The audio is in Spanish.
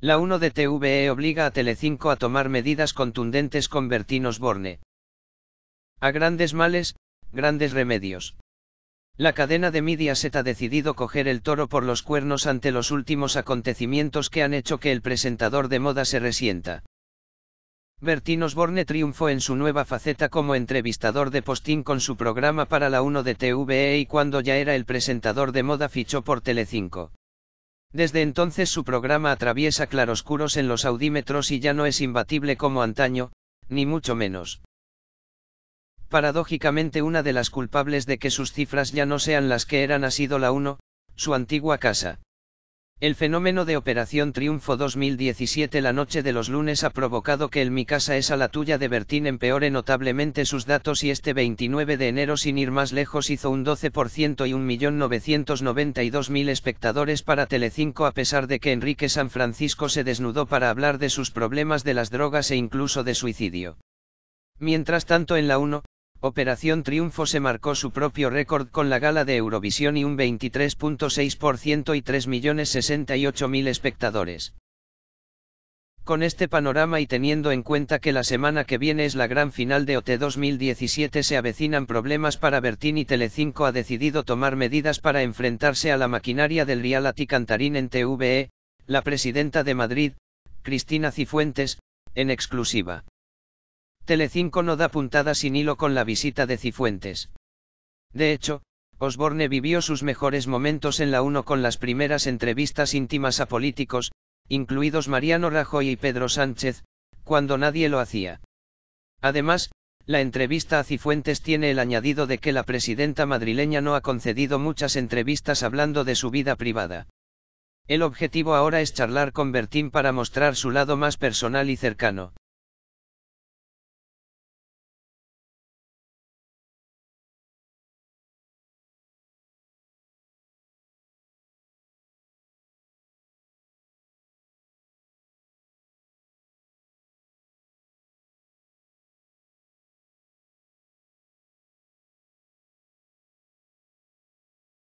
La 1 de TVE obliga a Telecinco a tomar medidas contundentes con Bertín Osborne. A grandes males, grandes remedios. La cadena de Mediaset ha decidido coger el toro por los cuernos ante los últimos acontecimientos que han hecho que el presentador de moda se resienta. Bertín Osborne triunfó en su nueva faceta como entrevistador de postín con su programa para la 1 de TVE y cuando ya era el presentador de moda fichó por Telecinco. Desde entonces su programa atraviesa claroscuros en los audímetros y ya no es imbatible como antaño, ni mucho menos. Paradójicamente una de las culpables de que sus cifras ya no sean las que eran ha sido la 1, su antigua casa. El fenómeno de Operación Triunfo 2017 la noche de los lunes ha provocado que el Mi casa es a la tuya de Bertín empeore notablemente sus datos y este 29 de enero sin ir más lejos hizo un 12% y 1.992.000 espectadores para Telecinco a pesar de que Enrique San Francisco se desnudó para hablar de sus problemas de las drogas e incluso de suicidio. Mientras tanto en la 1, Operación Triunfo se marcó su propio récord con la gala de Eurovisión y un 23.6% y 3.068.000 espectadores. Con este panorama y teniendo en cuenta que la semana que viene es la gran final de OT 2017 e se avecinan problemas para Bertini Telecinco ha decidido tomar medidas para enfrentarse a la maquinaria del Real Cantarín en TVE, la presidenta de Madrid, Cristina Cifuentes, en exclusiva. Telecinco no da puntada sin hilo con la visita de Cifuentes. De hecho, Osborne vivió sus mejores momentos en la 1 con las primeras entrevistas íntimas a políticos, incluidos Mariano Rajoy y Pedro Sánchez, cuando nadie lo hacía. Además, la entrevista a Cifuentes tiene el añadido de que la presidenta madrileña no ha concedido muchas entrevistas hablando de su vida privada. El objetivo ahora es charlar con Bertín para mostrar su lado más personal y cercano.